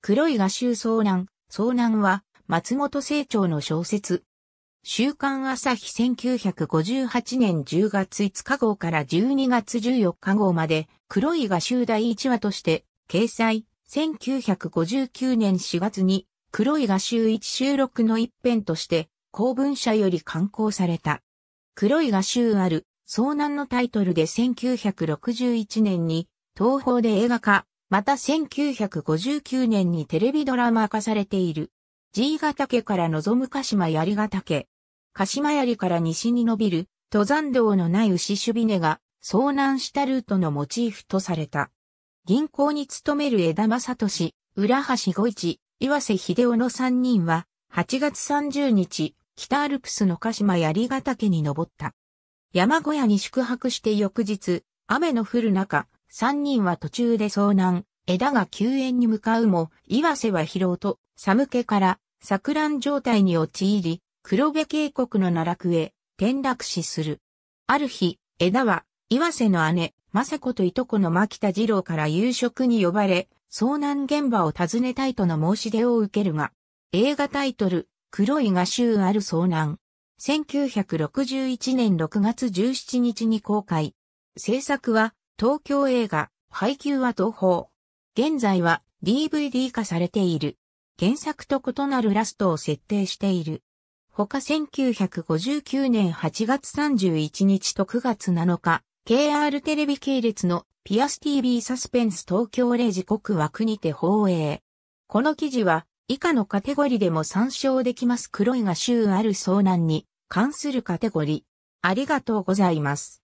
黒い画集遭難、遭難は、松本清張の小説。週刊朝日1958年10月5日号から12月14日号まで、黒い画集第1話として、掲載、1959年4月に、黒い画集1収録の一編として、公文社より刊行された。黒い画集ある、遭難のタイトルで1961年に、東方で映画化、また1959年にテレビドラマ化されている。G ヶ岳から望む鹿島槍ヶ岳。鹿島槍から西に伸びる登山道のない牛守備根が遭難したルートのモチーフとされた。銀行に勤める枝正俊、浦橋五一、岩瀬秀夫の3人は8月30日、北アルプスの鹿島槍ヶ岳に登った。山小屋に宿泊して翌日、雨の降る中、三人は途中で遭難、枝が救援に向かうも、岩瀬は疲労と寒気から錯乱状態に陥り、黒部渓谷の奈落へ転落死する。ある日、枝は岩瀬の姉、雅子といとこの牧田二郎から夕食に呼ばれ、遭難現場を訪ねたいとの申し出を受けるが、映画タイトル、黒い画集ある遭難。1961年6月17日に公開。制作は、東京映画、配給は東宝。現在は DVD 化されている。原作と異なるラストを設定している。他1959年8月31日と9月7日、KR テレビ系列のピアス TV サスペンス東京0時刻枠にて放映。この記事は以下のカテゴリでも参照できます黒いが週ある遭難に関するカテゴリ。ありがとうございます。